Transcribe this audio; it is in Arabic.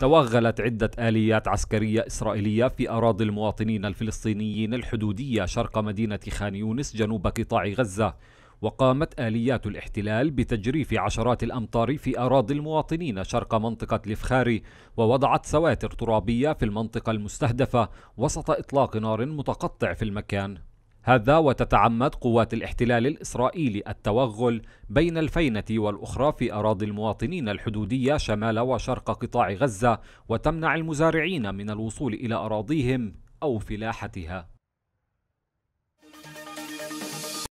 توغلت عدة آليات عسكرية إسرائيلية في أراضي المواطنين الفلسطينيين الحدودية شرق مدينة خان يونس جنوب قطاع غزة وقامت آليات الاحتلال بتجريف عشرات الأمطار في أراضي المواطنين شرق منطقة الفخاري ووضعت سواتر ترابية في المنطقة المستهدفة وسط إطلاق نار متقطع في المكان هذا وتتعمد قوات الاحتلال الإسرائيلي التوغل بين الفينة والأخرى في أراضي المواطنين الحدودية شمال وشرق قطاع غزة وتمنع المزارعين من الوصول إلى أراضيهم أو فلاحتها